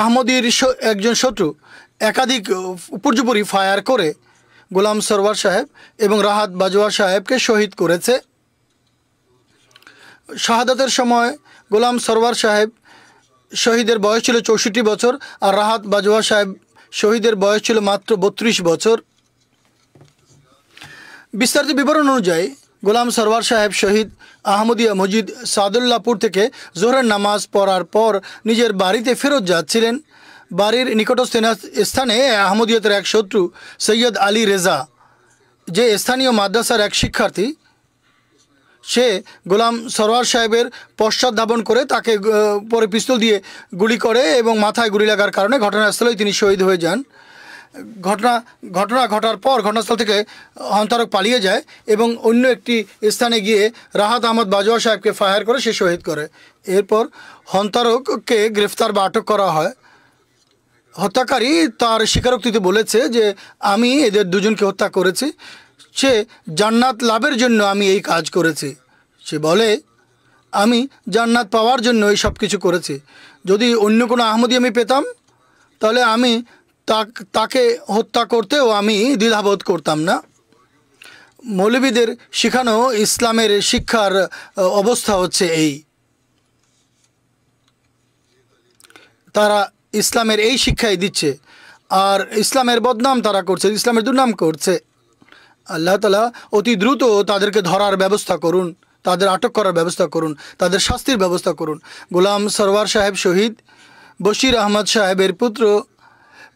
আহমদির একজন শত্রু একাধিক পর্যুপরি ফায়ার করে গোলাম সরওয়ার সাহেব এবং রাহাত বাজওয়া সাহেবকে শহীদ করেছে শাহাদাতের সময় গোলাম সরওয়ার সাহেব শহীদের বয়স ছিল চৌষট্টি বছর আর রাহাত বাজওয়া সাহেব শহীদের বয়স ছিল মাত্র বত্রিশ বছর বিস্তারিত বিবরণ অনুযায়ী গোলাম সরওয়ার সাহেব শহীদ আহমদিয়া মজিদ সাদুল্লাপুর থেকে জোহরের নামাজ পড়ার পর নিজের বাড়িতে ফেরত যাচ্ছিলেন বাড়ির নিকটস্থ স্থানে আহমদিয়তের এক শত্রু সৈয়দ আলী রেজা যে স্থানীয় মাদ্রাসার এক শিক্ষার্থী সে গোলাম সরওয়ার সাহেবের পশ্চাৎ ধাবন করে তাকে পরে পিস্তল দিয়ে গুলি করে এবং মাথায় গুলি লাগার কারণে ঘটনাস্থলেই তিনি শহীদ হয়ে যান ঘটনা ঘটনা ঘটার পর ঘটনাস্থল থেকে হন্তারক পালিয়ে যায় এবং অন্য একটি স্থানে গিয়ে রাহাত আহমদ বাজওয়া সাহেবকে ফায়ার করে সে শহীদ করে এরপর হন্তারককে গ্রেফতার বা আটক করা হয় হত্যাকারী তার স্বীকারোক্তিতে বলেছে যে আমি এদের দুজনকে হত্যা করেছি সে জান্নাত লাভের জন্য আমি এই কাজ করেছি সে বলে আমি জান্নাত পাওয়ার জন্য এই সব কিছু করেছি যদি অন্য কোনো আহমদি আমি পেতাম তাহলে আমি তাকে হত্যা করতেও আমি দ্বিধাবোধ করতাম না মৌলবীদের শিখানো ইসলামের শিক্ষার অবস্থা হচ্ছে এই তারা ইসলামের এই শিক্ষাই দিচ্ছে আর ইসলামের বদনাম তারা করছে ইসলামের দুর্নাম করছে আল্লাহ তালা অতি দ্রুত তাদেরকে ধরার ব্যবস্থা করুন তাদের আটক করার ব্যবস্থা করুন তাদের শাস্তির ব্যবস্থা করুন গোলাম সরওয়ার সাহেব শহীদ বশির আহমদ সাহেবের পুত্র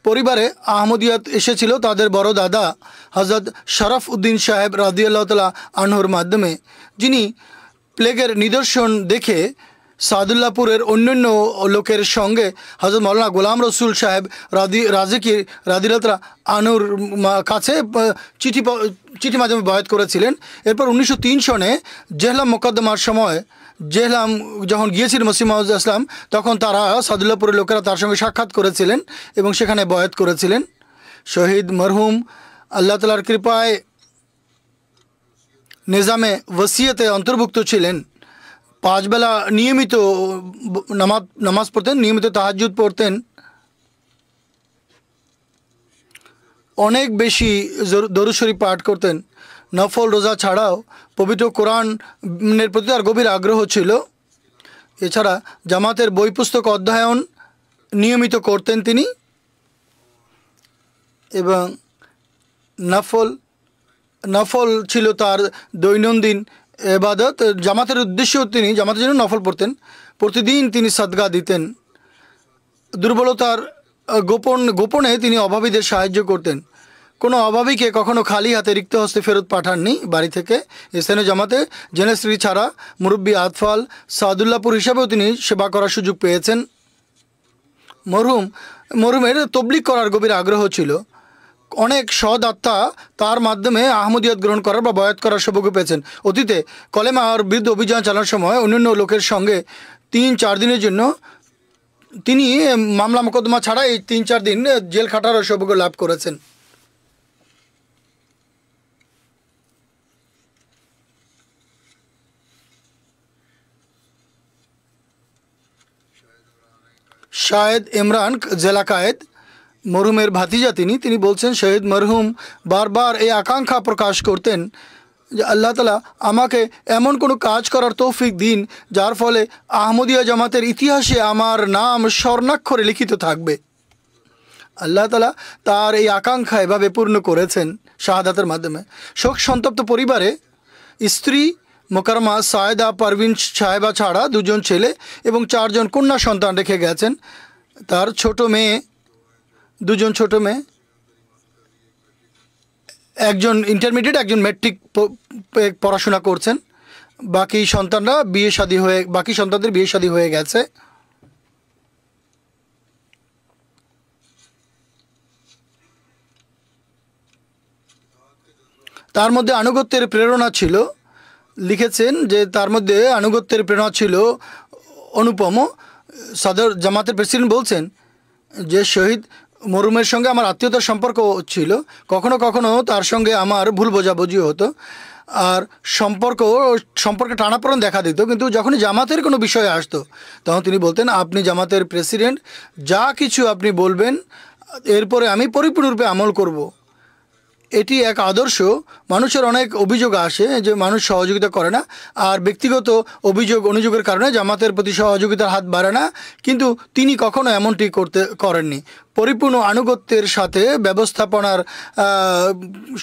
পরিবারে আহমদিয়াত এসেছিল তাদের বড় দাদা হজরত শরফ উদ্দিন সাহেব রাজিয়াল্লাহতালা আনহর মাধ্যমে যিনি প্লেগের নিদর্শন দেখে সাদুল্লাপুরের অন্যান্য লোকের সঙ্গে হজরত মৌলানা গোলাম রসুল সাহেব রাদি রাজেকির রাদিলতরা আনুর কাছে চিঠি চিঠি মাধ্যমে বয়াত করেছিলেন এরপর উনিশশো তিন সনে জেহলা মোকদ্দমার সময় জেহলাম যখন গিয়েছিল মসিম মাহুদ আসলাম তখন তারা সাদুল্লাপুরের লোকেরা তার সঙ্গে সাক্ষাৎ করেছিলেন এবং সেখানে বয়াত করেছিলেন শহীদ মরহুম আল্লাহ তালার কৃপায় নিজামে ওসিয়তে অন্তর্ভুক্ত ছিলেন পাঁচবেলা নিয়মিত নামাজ নামাজ পড়তেন নিয়মিত তাহাজুদ পড়তেন অনেক বেশি দরুশরী পাঠ করতেন নফল রোজা ছাড়াও পবিত্র কোরআনের প্রতি তার গভীর আগ্রহ ছিল এছাড়া জামাতের বই পুস্তক অধ্যয়ন নিয়মিত করতেন তিনি এবং নফল নফল ছিল তার দৈনন্দিন এবাদত জামাতের উদ্দেশ্যেও তিনি জামাতের জন্য নফল পড়তেন প্রতিদিন তিনি সাদগা দিতেন দুর্বলতার গোপন গোপনে তিনি অভাবীদের সাহায্য করতেন কোনো অভাবীকে কখনো খালি হাতে রিক্ত হস্তে ফেরত পাঠাননি বাড়ি থেকে স্থানীয় জামাতে জেনেশ্রী ছাড়া মুরব্বী আতফাল সাদুল্লাপুর হিসাবেও তিনি সেবা করার সুযোগ পেয়েছেন মরহুম মরুমের তবলিক করার গভীর আগ্রহ ছিল অনেক সদাত্মা তার মাধ্যমে আহমদিয়াত গ্রহণ করার বা বয়াত করার সৌভাগ্য পেয়েছেন অতীতে কলেমা আর বৃদ্ধ অভিযান চালানোর সময় অন্যান্য লোকের সঙ্গে তিন চার দিনের জন্য তিনি মামলা মোকদ্দমা ছাড়াই এই তিন চার দিন জেল খাটারও সৌভাগ্য লাভ করেছেন শায়েদ ইমরান জেলা কায়েদ মরহুমের ভাতিজা তিনি তিনি বলছেন শহীদ মরহুম বারবার এই আকাঙ্ক্ষা প্রকাশ করতেন যে আল্লাহ তালা আমাকে এমন কোনো কাজ করার তৌফিক দিন যার ফলে আহমদিয়া জামাতের ইতিহাসে আমার নাম স্বর্ণাক্ষরে লিখিত থাকবে আল্লাহ তালা তার এই আকাঙ্ক্ষা এভাবে পূর্ণ করেছেন শাহাদাতের মাধ্যমে শোক সন্তপ্ত পরিবারে স্ত্রী মোকারমা সায়দা পারভিন সাহেবা ছাড়া দুজন ছেলে এবং চারজন কন্যা সন্তান রেখে গেছেন তার ছোট মেয়ে দুজন ছোট মেয়ে একজন ইন্টারমিডিয়েট একজন ম্যাট্রিক পড়াশোনা করছেন বাকি সন্তানরা বিয়ে শাদী হয়ে বাকি সন্তানদের বিয়ে শাদী হয়ে গেছে তার মধ্যে আনুগত্যের প্রেরণা ছিল লিখেছেন যে তার মধ্যে আনুগত্যের প্রেরণা ছিল অনুপম সদর জামাতের প্রেসিডেন্ট বলছেন যে শহীদ মরুমের সঙ্গে আমার আত্মীয়তার সম্পর্ক ছিল কখনো কখনো তার সঙ্গে আমার ভুল বোঝাবুঝি হতো আর সম্পর্ক সম্পর্কে টানাপড়ন দেখা দিত কিন্তু যখনই জামাতের কোনো বিষয়ে আসতো তখন তিনি বলতেন আপনি জামাতের প্রেসিডেন্ট যা কিছু আপনি বলবেন এরপরে আমি পরিপূর্ণরূপে আমল করব এটি এক আদর্শ মানুষের অনেক অভিযোগ আসে যে মানুষ সহযোগিতা করে না আর ব্যক্তিগত অভিযোগ অনুযোগের কারণে জামাতের প্রতি সহযোগিতার হাত বাড়ে না কিন্তু তিনি কখনো এমনটি করতে করেননি পরিপূর্ণ আনুগত্যের সাথে ব্যবস্থাপনার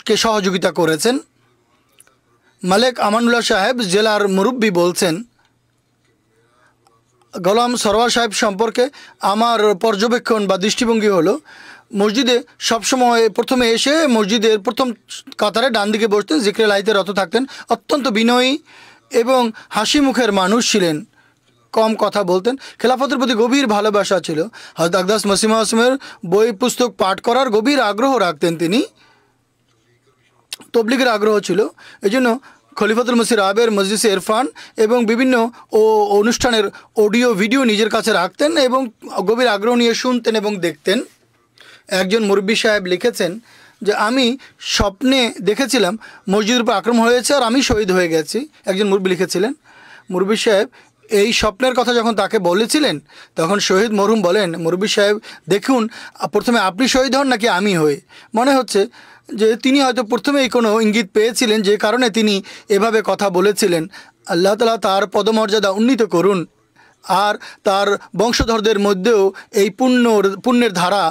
কে সহযোগিতা করেছেন মালেক আমানুল্লাহ সাহেব জেলার মুরব্বী বলছেন গোলাম সরওয়ার সাহেব সম্পর্কে আমার পর্যবেক্ষণ বা দৃষ্টিভঙ্গি হলো মসজিদে সবসময় প্রথমে এসে মসজিদের প্রথম কাতারে ডান দিকে বসতেন জিক্রে লাইতে রত থাকতেন অত্যন্ত বিনয়ী এবং হাসি মুখের মানুষ ছিলেন কম কথা বলতেন খেলাফতের প্রতি গভীর ভালোবাসা ছিল হজরত আকদাস মসিমা আসমের বই পুস্তক পাঠ করার গভীর আগ্রহ রাখতেন তিনি তবলিগের আগ্রহ ছিল এই জন্য খলিফতুল মসির আবের মসজিদ ইরফান এবং বিভিন্ন ও অনুষ্ঠানের অডিও ভিডিও নিজের কাছে রাখতেন এবং গভীর আগ্রহ নিয়ে শুনতেন এবং দেখতেন একজন মুরব্বী সাহেব লিখেছেন যে আমি স্বপ্নে দেখেছিলাম মসজিদের উপর আক্রমণ হয়েছে আর আমি শহীদ হয়ে গেছি একজন মুরব্বী লিখেছিলেন মুরব্বী সাহেব এই স্বপ্নের কথা যখন তাকে বলেছিলেন তখন শহীদ মরহুম বলেন মুরব্বী সাহেব দেখুন প্রথমে আপনি শহীদ হন নাকি আমি হই মনে হচ্ছে যে তিনি হয়তো প্রথমেই কোনো ইঙ্গিত পেয়েছিলেন যে কারণে তিনি এভাবে কথা বলেছিলেন আল্লাহ তালা তার পদমর্যাদা উন্নীত করুন আর তার বংশধরদের মধ্যেও এই পুণ্যর পুণ্যের ধারা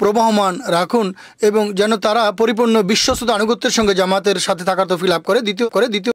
প্রবাহমান রাখুন এবং যেন তারা পরিপূর্ণ বিশ্বস্ত আনুগত্যের সঙ্গে জামাতের সাথে থাকার তফি লাভ করে দ্বিতীয় করে দ্বিতীয়